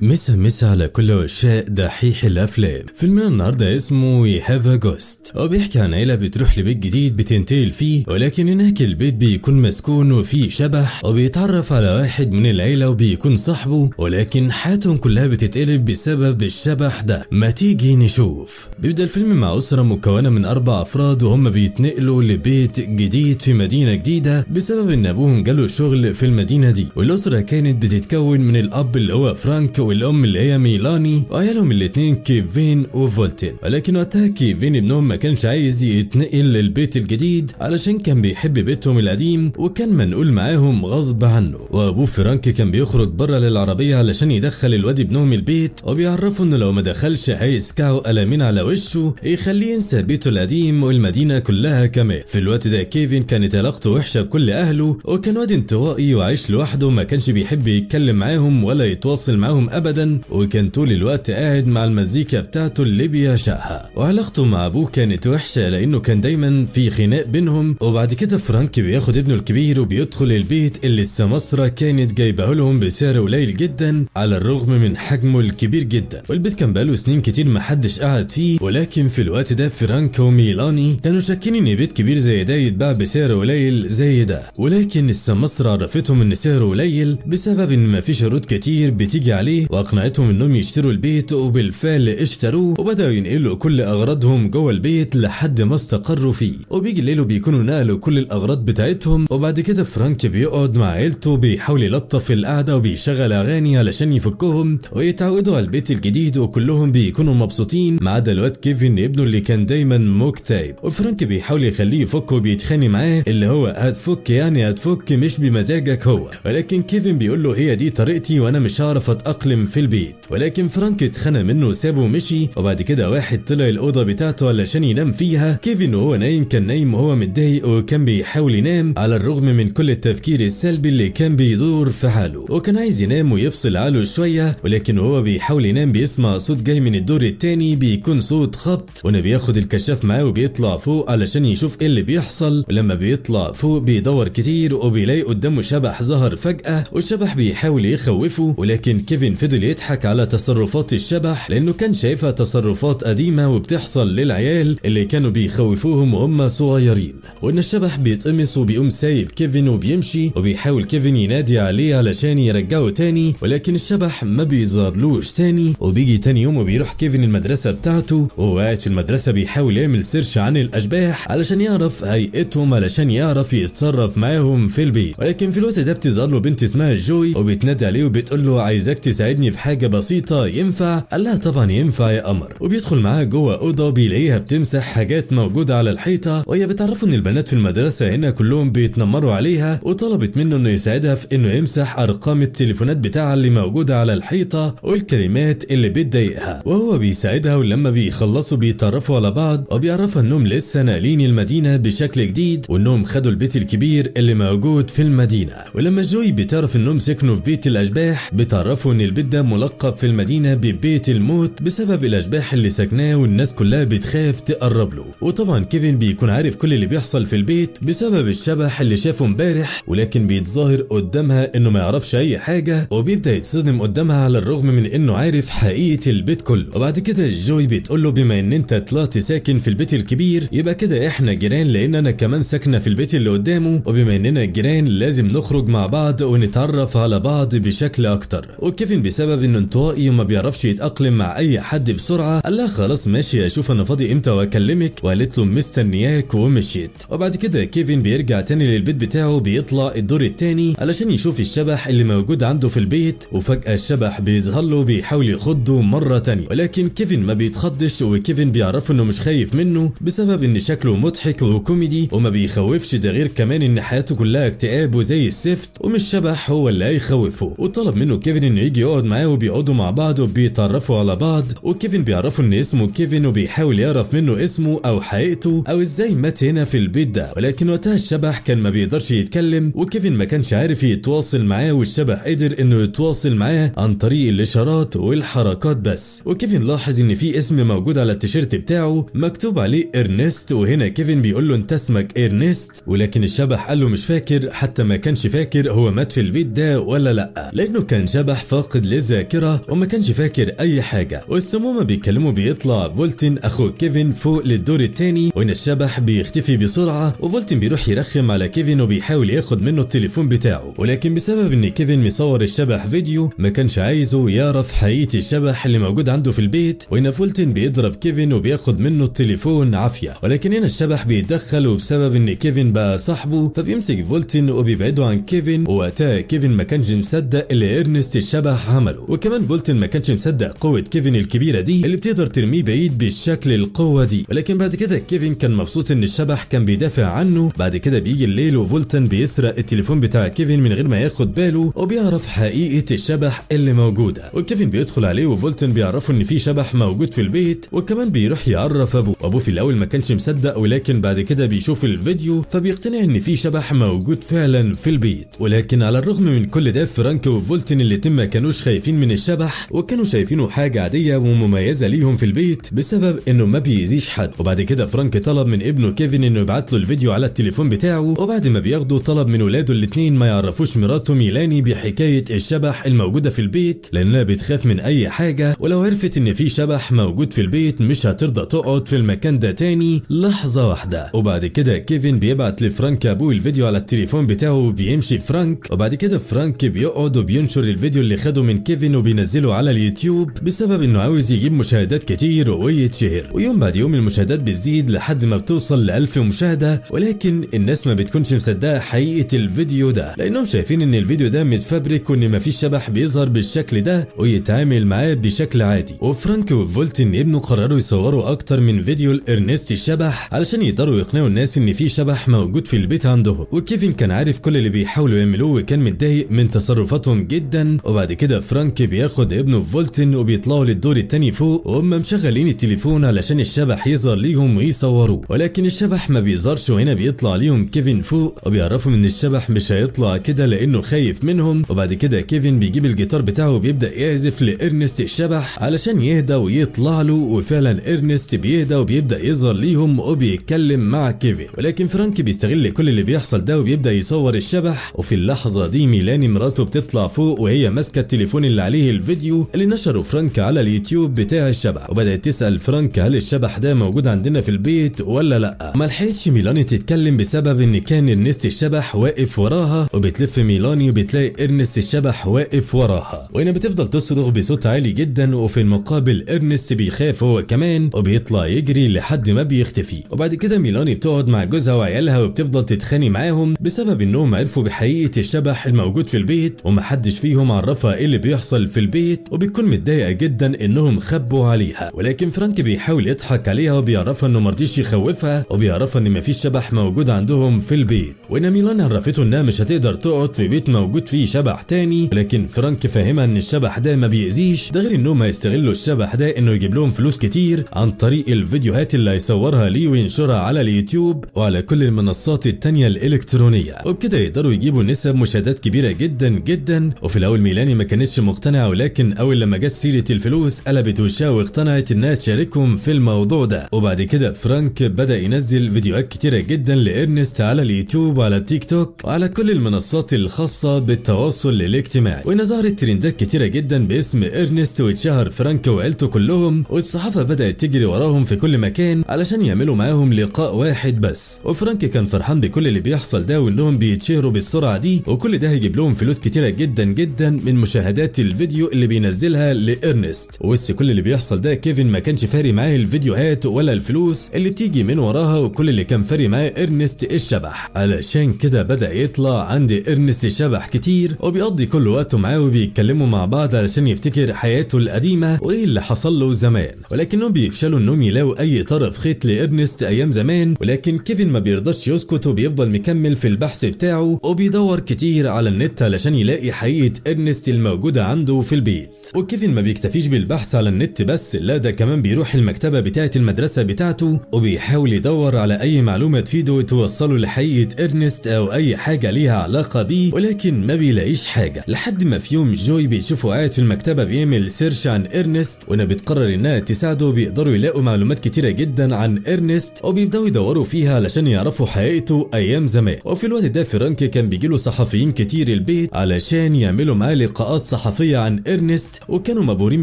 مسا مسا على كل عشاق دحيح الافلام فيلمنا النهارده اسمه وي هاف ا جوست هو بيحكي عن عيله بتروح لبيت جديد بتنتقل فيه ولكن هناك البيت بيكون مسكون وفيه شبح وبيتعرف على واحد من العيله وبيكون صاحبه ولكن حياتهم كلها بتتقلب بسبب الشبح ده ما تيجي نشوف بيبدا الفيلم مع اسره مكونه من اربع افراد وهم بيتنقلوا لبيت جديد في مدينه جديده بسبب ان ابوهم جاله شغل في المدينه دي والاسره كانت بتتكون من الاب اللي هو فرانك والام اللي هي ميلاني وعيالهم الاثنين كيفين وفولتين ولكن وقتها كيفين ابنهم ما كانش عايز يتنقل للبيت الجديد علشان كان بيحب بيتهم القديم وكان منقول معاهم غصب عنه وابوه فرانك كان بيخرج بره للعربيه علشان يدخل الواد ابنهم البيت وبيعرفه انه لو ما دخلش هيسكعوا قلمين على وشه يخليه ينسى بيته القديم والمدينه كلها كمان في الوقت ده كيفين كانت علاقته وحشه بكل اهله وكان واد انطوائي وعايش لوحده ما كانش بيحب يتكلم معاهم ولا يتواصل معاهم ابدا وكان طول الوقت قاعد مع المزيكا بتاعته اللي بيعشقها وعلاقته مع ابوه كانت وحشه لانه كان دايما في خناق بينهم وبعد كده فرانك بياخد ابنه الكبير وبيدخل البيت اللي السماسره كانت جايبه لهم بسعر قليل جدا على الرغم من حجمه الكبير جدا والبيت كان بقاله سنين كتير محدش قعد فيه ولكن في الوقت ده فرانك وميلاني كانوا شاكين ان بيت كبير زي ده يتباع بسعر قليل زي ده ولكن السماسره عرفتهم ان سعره قليل بسبب ان مفيش عروض كتير بتيجي عليه عليه واقنعتهم انهم يشتروا البيت وبالفعل اشتروه وبداوا ينقلوا كل اغراضهم جوه البيت لحد ما استقروا فيه وبيجي الليل وبيكونوا نقلوا كل الاغراض بتاعتهم وبعد كده فرانك بيقعد مع عيلته بيحاول يلطف القعده وبيشغل اغاني علشان يفكهم ويتعودوا على البيت الجديد وكلهم بيكونوا مبسوطين ما عدا الواد كيفن ابنه اللي كان دايما مكتئب وفرانك بيحاول يخليه يفك وبيتخانق معاه اللي هو هتفك يعني هتفك مش بمزاجك هو ولكن كيفن بيقول له هي دي طريقتي وانا مش هعرف اتاقلم يحلم في البيت ولكن فرانك اتخنى منه وسابه ومشي وبعد كده واحد طلع الأوضة بتاعته علشان ينام فيها كيفن وهو نايم كان نايم وهو متضايق وكان بيحاول ينام على الرغم من كل التفكير السلبي اللي كان بيدور في حاله وكان عايز ينام ويفصل عقله شوية ولكن وهو بيحاول ينام بيسمع صوت جاي من الدور التاني بيكون صوت خبط وانا بياخد الكشاف معاه وبيطلع فوق علشان يشوف ايه اللي بيحصل ولما بيطلع فوق بيدور كتير وبيلاقي قدامه شبح ظهر فجأة والشبح بيحاول يخوفه ولكن كيفن فضل يضحك على تصرفات الشبح لانه كان شايفها تصرفات قديمه وبتحصل للعيال اللي كانوا بيخوفوهم وهم صغيرين وان الشبح بيتقمص وبيقوم سايب كيفن وبيمشي وبيحاول كيفن ينادي عليه علشان يرجعه تاني ولكن الشبح ما بيظهرلوش تاني وبيجي تاني يوم وبيروح كيفن المدرسه بتاعته وهو قاعد في المدرسه بيحاول يعمل سيرش عن الاشباح علشان يعرف هيئتهم علشان يعرف يتصرف معاهم في البيت ولكن في الوقت ده بتظهر له بنت اسمها جوي وبتنادي عليه وبتقول له عايزاك تساعدني تساعدني في حاجه بسيطه ينفع قال لها طبعا ينفع يا قمر وبيدخل معاها جوه اوضه وبيلاقيها بتمسح حاجات موجوده على الحيطه وهي بتعرفه ان البنات في المدرسه هنا كلهم بيتنمروا عليها وطلبت منه انه يساعدها في انه يمسح ارقام التليفونات بتاعها اللي موجوده على الحيطه والكلمات اللي بتضايقها وهو بيساعدها ولما بيخلصوا بيتعرفوا على بعض وبيعرفها انهم لسه ناقلين المدينه بشكل جديد وانهم خدوا البيت الكبير اللي موجود في المدينه ولما جوي بتعرف انهم سكنوا في بيت الاشباح بتعرفوا ان البيت البيت ده ملقب في المدينة ببيت الموت بسبب الأشباح اللي ساكناه والناس كلها بتخاف تقرب له وطبعا كيفن بيكون عارف كل اللي بيحصل في البيت بسبب الشبح اللي شافه امبارح ولكن بيتظاهر قدامها انه ما يعرفش اي حاجة وبيبدأ يتصدم قدامها على الرغم من انه عارف حقيقة البيت كله وبعد كده جوي بتقول له بما ان انت طلعت ساكن في البيت الكبير يبقى كده احنا جيران لان انا كمان ساكنة في البيت اللي قدامه وبما اننا جيران لازم نخرج مع بعض ونتعرف على بعض بشكل اكتر وكيفن بسبب انه انطوائي إيوه وما بيعرفش يتاقلم مع اي حد بسرعه قال لها خلاص ماشي اشوف انا فاضي امتى واكلمك وقالت له مستنياك ومشيت وبعد كده كيفن بيرجع تاني للبيت بتاعه بيطلع الدور التاني علشان يشوف الشبح اللي موجود عنده في البيت وفجاه الشبح بيظهر له بيحاول يخضه مره تانية ولكن كيفن ما بيتخضش وكيفن بيعرف انه مش خايف منه بسبب ان شكله مضحك وكوميدي وما بيخوفش ده غير كمان ان حياته كلها اكتئاب وزي السفت ومش شبح هو اللي هيخوفه وطلب منه كيفن انه يجي يقعد بيقعد معاه وبيقعدوا مع بعض وبيتعرفوا على بعض وكيفن بيعرفوا ان اسمه كيفن وبيحاول يعرف منه اسمه او حقيقته او ازاي مات هنا في البيت ده ولكن وقتها الشبح كان ما بيقدرش يتكلم وكيفن ما كانش عارف يتواصل معاه والشبح قدر انه يتواصل معاه عن طريق الاشارات والحركات بس وكيفن لاحظ ان في اسم موجود على التيشيرت بتاعه مكتوب عليه ارنست وهنا كيفن بيقول له انت اسمك ارنست ولكن الشبح قال له مش فاكر حتى ما كانش فاكر هو مات في البيت ده ولا لا لانه كان شبح فاقد للذاكره وما كانش فاكر اي حاجه واستمومه بيتكلموا بيطلع فولتن اخو كيفن فوق للدور الثاني وهنا الشبح بيختفي بسرعه وفولتن بيروح يرخم على كيفن وبيحاول ياخد منه التليفون بتاعه ولكن بسبب ان كيفن مصور الشبح فيديو ما كانش عايزه يعرف حقيقه الشبح اللي موجود عنده في البيت وهنا فولتن بيضرب كيفن وبياخد منه التليفون عافيه ولكن هنا الشبح بيتدخل وبسبب ان كيفن بقى صاحبه فبيمسك فولتن وبيبعده عن كيفن ووقتها كيفن ما كانش مصدق اللي ارنست الشبح عمله وكمان فولتن ما كانش مصدق قوه كيفن الكبيره دي اللي بتقدر ترميه بعيد بالشكل القوه دي ولكن بعد كده كيفن كان مبسوط ان الشبح كان بيدافع عنه بعد كده بيجي الليل وفولتن بيسرق التليفون بتاع كيفن من غير ما ياخد باله وبيعرف حقيقه الشبح اللي موجوده وكيفن بيدخل عليه وفولتن بيعرفه ان في شبح موجود في البيت وكمان بيروح يعرف ابوه وابوه في الاول ما كانش مصدق ولكن بعد كده بيشوف الفيديو فبيقتنع ان في شبح موجود فعلا في البيت ولكن على الرغم من كل ده فرانك وفولتن الاتنين ما كانوش كانوش خايفين من الشبح وكانوا شايفينه حاجه عاديه ومميزه ليهم في البيت بسبب انه ما بيأذيش حد وبعد كده فرانك طلب من ابنه كيفن انه يبعت له الفيديو على التليفون بتاعه وبعد ما بياخده طلب من ولاده الاثنين ما يعرفوش مراته ميلاني بحكايه الشبح الموجوده في البيت لانها بتخاف من اي حاجه ولو عرفت ان في شبح موجود في البيت مش هترضى تقعد في المكان ده تاني لحظه واحده وبعد كده كيفن بيبعت لفرانك ابوه الفيديو على التليفون بتاعه وبيمشي فرانك وبعد كده فرانك بيقعد وبينشر الفيديو اللي خده من كيفن وبينزله على اليوتيوب بسبب انه عاوز يجيب مشاهدات كتير ويتشهر ويوم بعد يوم المشاهدات بتزيد لحد ما بتوصل ل 1000 مشاهده ولكن الناس ما بتكونش مصدقه حقيقه الفيديو ده لانهم شايفين ان الفيديو ده متفبرك وان ما فيش شبح بيظهر بالشكل ده ويتعامل معاه بشكل عادي وفرانك وفولتن ابنه قرروا يصوروا اكتر من فيديو لارنست الشبح علشان يقدروا يقنعوا الناس ان في شبح موجود في البيت عندهم وكيفن كان عارف كل اللي بيحاولوا يعملوه وكان متضايق من تصرفاتهم جدا وبعد كده فرانك بياخد ابنه فولتن وبيطلعوا للدور التاني فوق وهم مشغلين التليفون علشان الشبح يظهر ليهم ويصوروه ولكن الشبح ما بيظهرش وهنا بيطلع ليهم كيفن فوق وبيعرفوا ان الشبح مش هيطلع كده لانه خايف منهم وبعد كده كيفن بيجيب الجيتار بتاعه وبيبدا يعزف لارنست الشبح علشان يهدى ويطلع له وفعلا ارنست بيهدى وبيبدا يظهر ليهم وبيتكلم مع كيفن ولكن فرانك بيستغل كل اللي بيحصل ده وبيبدا يصور الشبح وفي اللحظه دي ميلاني مراته بتطلع فوق وهي ماسكه التليفون التليفون اللي عليه الفيديو اللي نشره فرانك على اليوتيوب بتاع الشبح وبدات تسال فرانك هل الشبح ده موجود عندنا في البيت ولا لا ما لحقتش ميلاني تتكلم بسبب ان كان ارنست الشبح واقف وراها وبتلف ميلاني وبتلاقي ارنست الشبح واقف وراها وهنا بتفضل تصرخ بصوت عالي جدا وفي المقابل ارنست بيخاف هو كمان وبيطلع يجري لحد ما بيختفي وبعد كده ميلاني بتقعد مع جوزها وعيالها وبتفضل تتخانق معاهم بسبب انهم عرفوا بحقيقه الشبح الموجود في البيت ومحدش فيهم عرفها ايه اللي اللي بيحصل في البيت وبتكون متضايقه جدا انهم خبوا عليها ولكن فرانك بيحاول يضحك عليها وبيعرفها انه مرضيش يخوفها وبيعرفها ان مفيش شبح موجود عندهم في البيت وان ميلان عرفته انها مش هتقدر تقعد في بيت موجود فيه شبح تاني ولكن فرانك فاهمها ان الشبح ده ما بيأذيش ده غير انهم هيستغلوا الشبح ده انه يجيب لهم فلوس كتير عن طريق الفيديوهات اللي هيصورها ليه وينشرها على اليوتيوب وعلى كل المنصات التانية الالكترونية وبكده يقدروا يجيبوا نسب مشاهدات كبيرة جدا جدا وفي الاول ميلاني ما كانش كانتش مقتنعة ولكن أول لما جت سيرة الفلوس قلبت وشها واقتنعت إنها تشاركهم في الموضوع ده وبعد كده فرانك بدأ ينزل فيديوهات كتيرة جدا لإرنست على اليوتيوب وعلى التيك توك وعلى كل المنصات الخاصة بالتواصل الاجتماعي وإن ظهرت ترندات كتيرة جدا باسم إرنست واتشهر فرانك وعيلته كلهم والصحافة بدأت تجري وراهم في كل مكان علشان يعملوا معاهم لقاء واحد بس وفرانك كان فرحان بكل اللي بيحصل ده وإنهم بيتشهروا بالسرعة دي وكل ده هيجيب لهم فلوس كتيرة جدا جدا من مشاهدات مشاهدات الفيديو اللي بينزلها لإرنست وسط كل اللي بيحصل ده كيفن ما كانش فاري معاه الفيديوهات ولا الفلوس اللي بتيجي من وراها وكل اللي كان فاري معاه إرنست الشبح علشان كده بدأ يطلع عند إرنست شبح كتير وبيقضي كل وقته معاه وبيتكلموا مع بعض علشان يفتكر حياته القديمة وإيه اللي حصل له زمان ولكنهم بيفشلوا إنهم يلاقوا أي طرف خيط لإرنست أيام زمان ولكن كيفن ما بيرضاش يسكت وبيفضل مكمل في البحث بتاعه وبيدور كتير على النت علشان يلاقي حقيقة إرنست الموجودة موجودة عنده في البيت وكيفن ما بيكتفيش بالبحث على النت بس لا ده كمان بيروح المكتبة بتاعة المدرسة بتاعته وبيحاول يدور على أي معلومة تفيده توصله لحقيقة إرنست أو أي حاجة ليها علاقة بيه ولكن ما بيلاقيش حاجة لحد ما في يوم جوي بيشوفه قاعد في المكتبة بيعمل سيرش عن إرنست وأنا بتقرر إنها تساعده بيقدروا يلاقوا معلومات كتيرة جدا عن إرنست وبيبدأوا يدوروا فيها علشان يعرفوا حقيقته أيام زمان وفي الوقت ده فرانك كان بيجيله صحفيين كتير البيت علشان يعملوا معاه لقاءات صحفية عن إرنست وكانوا مبهورين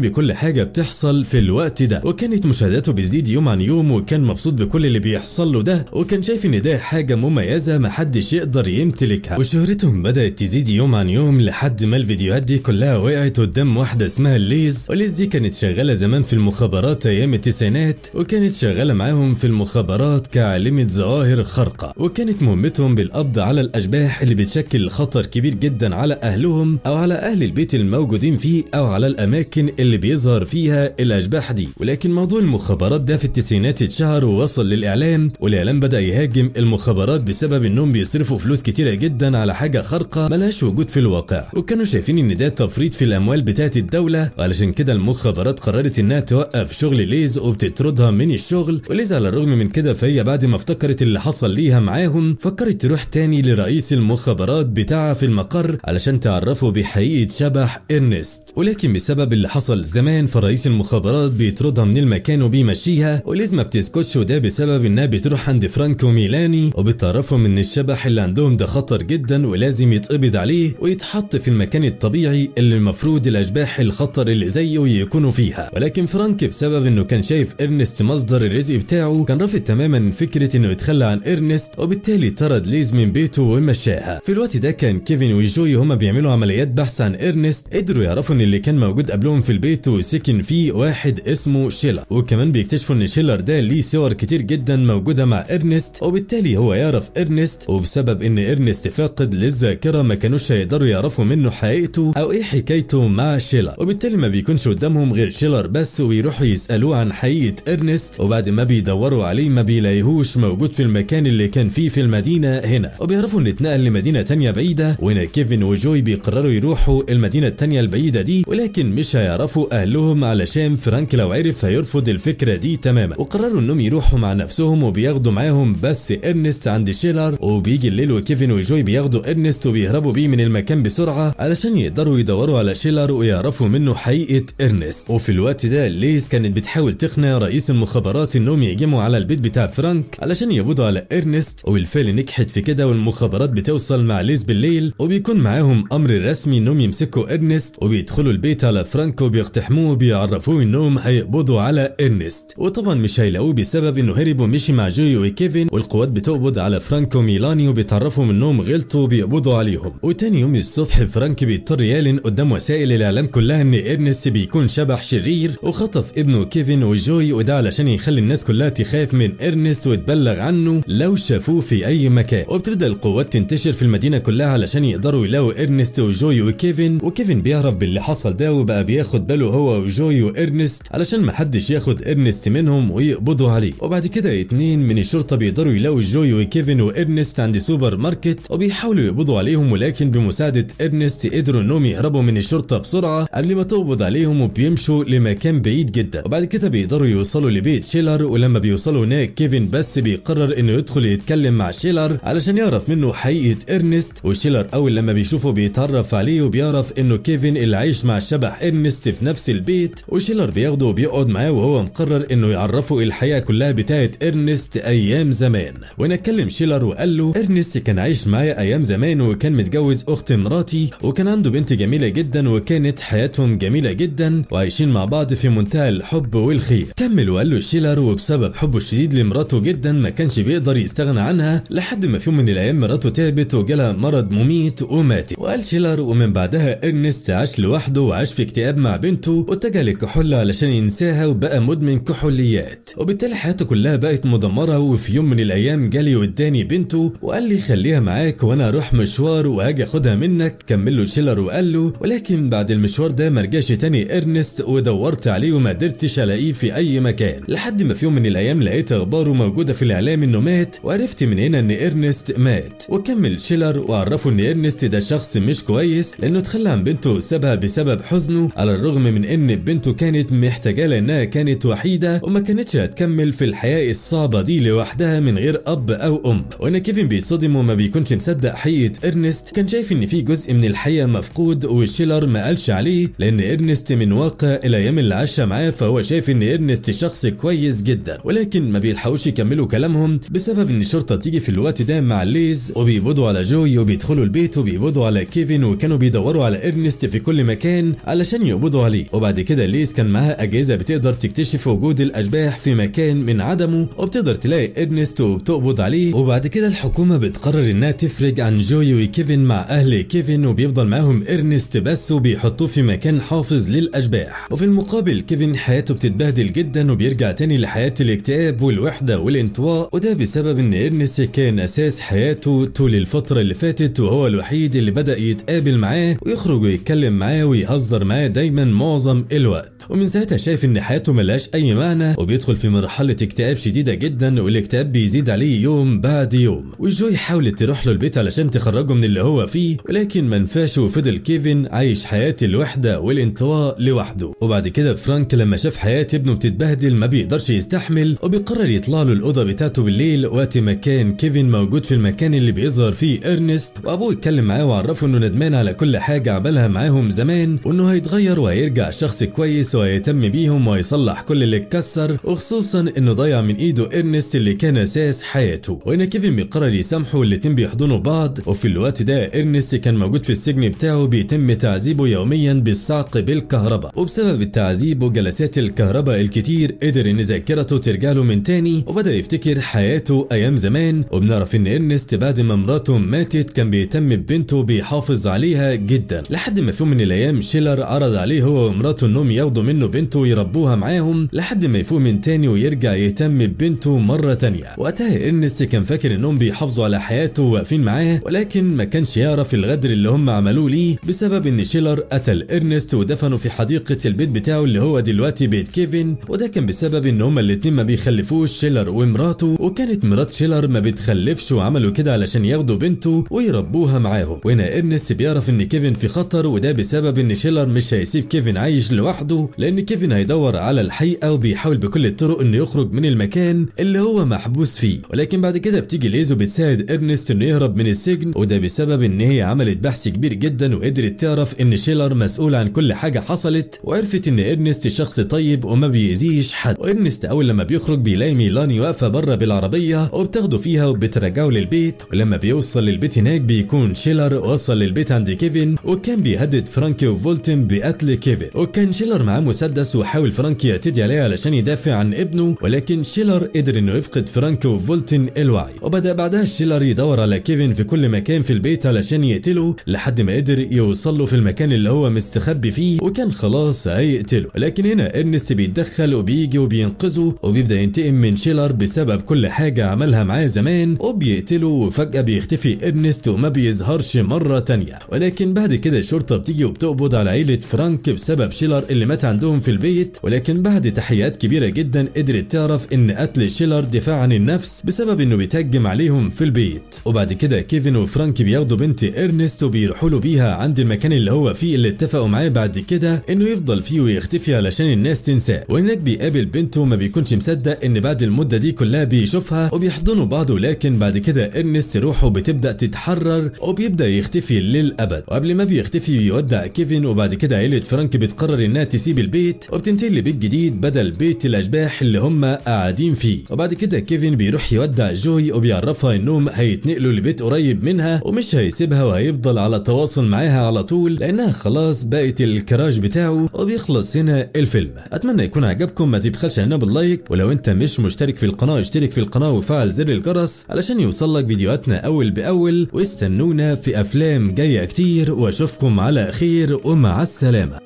بكل حاجة بتحصل في الوقت ده وكانت مشاهداته بتزيد يوم عن يوم وكان مبسوط بكل اللي بيحصل له ده وكان شايف إن ده حاجة مميزة محدش يقدر يمتلكها وشهرتهم بدأت تزيد يوم عن يوم لحد ما الفيديوهات دي كلها وقعت قدام واحدة اسمها ليز وليز دي كانت شغالة زمان في المخابرات أيام التسعينات وكانت شغالة معاهم في المخابرات كعالمة ظواهر خارقة وكانت مهمتهم بالقبض على الأشباح اللي بتشكل خطر كبير جدا على أهلهم أو على أهل البيت الموجودين فيه او على الاماكن اللي بيظهر فيها الاشباح دي ولكن موضوع المخابرات ده في التسعينات اتشهر ووصل للاعلام والاعلام بدا يهاجم المخابرات بسبب انهم بيصرفوا فلوس كتيره جدا على حاجه خارقه ملهاش وجود في الواقع وكانوا شايفين ان ده تفريط في الاموال بتاعه الدوله وعلشان كده المخابرات قررت انها توقف شغل ليز وبتطردها من الشغل وليز على الرغم من كده فهي بعد ما افتكرت اللي حصل ليها معاهم فكرت تروح تاني لرئيس المخابرات بتاعها في المقر علشان تعرفه بحقيقه شبح سماح إرنست ولكن بسبب اللي حصل زمان فرئيس المخابرات بيطردها من المكان وبيمشيها وليز ما بتسكتش وده بسبب انها بتروح عند فرانكو ميلاني وبتعرفهم ان الشبح اللي عندهم ده خطر جدا ولازم يتقبض عليه ويتحط في المكان الطبيعي اللي المفروض الاشباح الخطر اللي زيه يكونوا فيها ولكن فرانك بسبب انه كان شايف إرنست مصدر الرزق بتاعه كان رافض تماما فكرة انه يتخلى عن إرنست وبالتالي طرد ليز من بيته ومشاها في الوقت ده كان كيفن وجوي هما بيعملوا عمليات بحث عن إرنست الناس قدروا يعرفوا ان اللي كان موجود قبلهم في البيت وسكن فيه واحد اسمه شيلر وكمان بيكتشفوا ان شيلر ده ليه صور كتير جدا موجوده مع ارنست وبالتالي هو يعرف ارنست وبسبب ان ارنست فاقد للذاكره ما كانوش هيقدروا يعرفوا منه حقيقته او ايه حكايته مع شيلر وبالتالي ما بيكونش قدامهم غير شيلر بس ويروحوا يسالوه عن حقيقه ارنست وبعد ما بيدوروا عليه ما بيلاقيهوش موجود في المكان اللي كان فيه في المدينه هنا وبيعرفوا ان اتنقل لمدينه تانية بعيده وهنا كيفن وجوي بيقرروا يروحوا المدينه التانية البعيدة دي ولكن مش هيعرفوا أهلهم علشان فرانك لو عرف هيرفض الفكرة دي تماما وقرروا إنهم يروحوا مع نفسهم وبياخدوا معاهم بس إرنست عند شيلر وبيجي الليل وكيفن وجوي بياخدوا إرنست وبيهربوا بيه من المكان بسرعة علشان يقدروا يدوروا على شيلر ويعرفوا منه حقيقة إرنست وفي الوقت ده ليز كانت بتحاول تقنع رئيس المخابرات إنهم يهجموا على البيت بتاع فرانك علشان يقبضوا على إرنست وبالفعل نجحت في كده والمخابرات بتوصل مع ليز بالليل وبيكون معاهم أمر رسمي إنهم يمسكوا ارنست وبيدخلوا البيت على فرانكو بيقتحموه بيعرفوه انهم هيقبضوا على ارنست وطبعا مش هيلاقوه بسبب انه هرب ومشي مع جوي وكيفن والقوات بتقبض على فرانكو ميلاني وبيتعرفوا منهم غلطوا وبيقبضوا عليهم وتاني يوم الصبح فرانك بيضطر يعلن قدام وسائل الاعلام كلها ان ارنست بيكون شبح شرير وخطف ابنه كيفن وجوي وده علشان يخلي الناس كلها تخاف من ارنست وتبلغ عنه لو شافوه في اي مكان وبتبدا القوات تنتشر في المدينه كلها علشان يقدروا يلاقوا ارنست وجوي وكيفن وكيفن كيفن بيعرف باللي حصل ده وبقى بياخد باله هو وجوي وارنست علشان محدش ياخد ارنست منهم ويقبضوا عليه وبعد كده اتنين من الشرطه بيقدروا يلاقوا جوي وكيفن وارنست عند سوبر ماركت وبيحاولوا يقبضوا عليهم ولكن بمساعده ارنست قدروا انهم يهربوا من الشرطه بسرعه قبل ما تقبض عليهم وبيمشوا لمكان بعيد جدا وبعد كده بيقدروا يوصلوا لبيت شيلر ولما بيوصلوا هناك كيفن بس بيقرر انه يدخل يتكلم مع شيلر علشان يعرف منه حقيقه ارنست وشيلر اول لما بيشوفه بيتعرف عليه وبيعرف انه انه كيفن اللي عايش مع الشبح ارنست في نفس البيت وشيلر بياخده وبيقعد معاه وهو مقرر انه يعرفه الحياه كلها بتاعت ارنست ايام زمان وانا اتكلم شيلر وقال له ارنست كان عايش معايا ايام زمان وكان متجوز اخت مراتي وكان عنده بنت جميله جدا وكانت حياتهم جميله جدا وعايشين مع بعض في منتهى الحب والخير كمل وقال له شيلر وبسبب حبه الشديد لمراته جدا ما كانش بيقدر يستغنى عنها لحد ما في يوم من الايام مراته تعبت وجالها مرض مميت وماتت وقال شيلر ومن بعدها ارنست عاش لوحده وعاش في اكتئاب مع بنته واتجه للكحول علشان ينساها وبقى مدمن كحوليات وبالتالي حياته كلها بقت مدمره وفي يوم من الايام جالي واداني بنته وقال لي خليها معاك وانا اروح مشوار وهاجي اخدها منك كمل له شيلر وقال له ولكن بعد المشوار ده ما رجعش تاني ارنست ودورت عليه وما قدرتش الاقيه في اي مكان لحد ما في يوم من الايام لقيت اخباره موجوده في الاعلام انه مات وعرفت من هنا ان ارنست مات وكمل شيلر وعرفه ان ارنست ده شخص مش كويس لانه اتخلى عن بنته سابها بسبب حزنه على الرغم من ان بنته كانت محتاجة لانها كانت وحيدة وما كانتش هتكمل في الحياة الصعبة دي لوحدها من غير اب او ام وان كيفن بيصدم وما بيكونش مصدق حقيقة ارنست كان شايف ان في جزء من الحقيقة مفقود وشيلر ما قالش عليه لان ارنست من واقع الايام اللي عاشها معاه فهو شايف ان ارنست شخص كويس جدا ولكن ما بيلحقوش يكملوا كلامهم بسبب ان الشرطة بتيجي في الوقت ده مع ليز وبيقبضوا على جوي وبيدخلوا البيت وبيقبضوا على كيفن وكانوا بيدوروا على ارنست واجنست في كل مكان علشان يقبضوا عليه وبعد كده ليس كان معاه اجهزه بتقدر تكتشف وجود الاشباح في مكان من عدمه وبتقدر تلاقي ادنست وبتقبض عليه وبعد كده الحكومه بتقرر انها تفرج عن جوي وكيفن مع اهل كيفن وبيفضل معاهم ارنست بس وبيحطوه في مكان حافظ للاشباح وفي المقابل كيفن حياته بتتبهدل جدا وبيرجع تاني لحياه الاكتئاب والوحده والانطواء وده بسبب ان ارنست كان اساس حياته طول الفتره اللي فاتت وهو الوحيد اللي بدا يتقابل معاه ويخرج ويتكلم معاه ويهزر معاه دايما معظم الوقت ومن ساعتها شايف ان حياته ملهاش اي معنى وبيدخل في مرحله اكتئاب شديده جدا والاكتئاب بيزيد عليه يوم بعد يوم وجوي حاولت تروح له البيت علشان تخرجه من اللي هو فيه ولكن ما نفاش وفضل كيفن عايش حياه الوحده والانطواء لوحده وبعد كده فرانك لما شاف حياه ابنه بتتبهدل ما بيقدرش يستحمل وبيقرر يطلع له الاوضه بتاعته بالليل وقت ما كان كيفن موجود في المكان اللي بيظهر فيه ارنست وابوه اتكلم معاه وعرفه انه ندمان على كل حاجه عملها عملها معاهم زمان وانه هيتغير وهيرجع شخص كويس وهيهتم بيهم وهيصلح كل اللي اتكسر وخصوصا انه ضيع من ايده ارنست اللي كان اساس حياته وهنا كيفن بيقرر يسامحه والاتنين بيحضنوا بعض وفي الوقت ده ارنست كان موجود في السجن بتاعه بيتم تعذيبه يوميا بالصعق بالكهرباء وبسبب التعذيب وجلسات الكهرباء الكتير قدر ان ذاكرته ترجع له من تاني وبدا يفتكر حياته ايام زمان وبنعرف ان ارنست بعد ما مراته ماتت كان بيهتم ببنته بيحافظ عليها جدا لحد ما في يوم من الايام شيلر عرض عليه هو ومراته انهم ياخدوا منه بنته ويربوها معاهم لحد ما يفوق من تاني ويرجع يهتم ببنته مره تانيه وقتها ارنست كان فاكر انهم بيحافظوا على حياته وواقفين معاه ولكن ما كانش يعرف الغدر اللي هم عملوه ليه بسبب ان شيلر قتل ارنست ودفنه في حديقه البيت بتاعه اللي هو دلوقتي بيت كيفن وده كان بسبب ان هما الاتنين ما بيخلفوش شيلر ومراته وكانت مرات شيلر ما بتخلفش وعملوا كده علشان ياخدوا بنته ويربوها معاهم وهنا ارنست بيعرف ان كيفن في خطر اكتر وده بسبب ان شيلر مش هيسيب كيفن عايش لوحده لان كيفن هيدور على الحقيقه وبيحاول بكل الطرق انه يخرج من المكان اللي هو محبوس فيه ولكن بعد كده بتيجي ليزو بتساعد ارنست انه يهرب من السجن وده بسبب ان هي عملت بحث كبير جدا وقدرت تعرف ان شيلر مسؤول عن كل حاجه حصلت وعرفت ان ارنست شخص طيب وما بيأذيش حد وارنست اول لما بيخرج بيلاقي ميلاني واقفه بره بالعربيه وبتاخده فيها وبترجعه للبيت ولما بيوصل للبيت هناك بيكون شيلر وصل للبيت عند كيفن وكان بيهدد فرانكي وفولتن بقتل كيفن وكان شيلر معاه مسدس وحاول فرانكي يعتدي عليه علشان يدافع عن ابنه ولكن شيلر قدر انه يفقد فرانكي وفولتن الوعي وبدا بعدها شيلر يدور على كيفن في كل مكان في البيت علشان يقتله لحد ما قدر يوصل له في المكان اللي هو مستخبي فيه وكان خلاص هيقتله لكن هنا ارنست بيتدخل وبيجي وبينقذه وبيبدا ينتقم من شيلر بسبب كل حاجه عملها معاه زمان وبيقتله وفجاه بيختفي ارنست وما بيظهرش مره تانية ولكن بعد كده الشرطة بتيجي وبتقبض على عيلة فرانك بسبب شيلر اللي مات عندهم في البيت ولكن بعد تحقيقات كبيرة جدا قدرت تعرف ان قتل شيلر دفاع عن النفس بسبب انه بيتهجم عليهم في البيت وبعد كده كيفن وفرانك بياخدوا بنت ارنست وبيروحوا له بيها عند المكان اللي هو فيه اللي اتفقوا معاه بعد كده انه يفضل فيه ويختفي علشان الناس تنساه وهناك بيقابل بنته ما بيكونش مصدق ان بعد المدة دي كلها بيشوفها وبيحضنوا بعض ولكن بعد كده ارنست روحه بتبدأ تتحرر وبيبدأ يختفي للأبد وقبل ما بيختفي بيختفي ويودع كيفن وبعد كده عيلة فرانك بتقرر انها تسيب البيت وبتنتقل لبيت جديد بدل بيت الاشباح اللي هم قاعدين فيه وبعد كده كيفن بيروح يودع جوي وبيعرفها انهم هيتنقلوا لبيت قريب منها ومش هيسيبها وهيفضل على تواصل معاها على طول لانها خلاص بقت الكراج بتاعه وبيخلص هنا الفيلم اتمنى يكون عجبكم ما تبخلش علينا باللايك ولو انت مش مشترك في القناه اشترك في القناه وفعل زر الجرس علشان يوصلك فيديوهاتنا اول باول واستنونا في افلام جايه كتير واشوفكم نلقاكم على خير ومع السلامة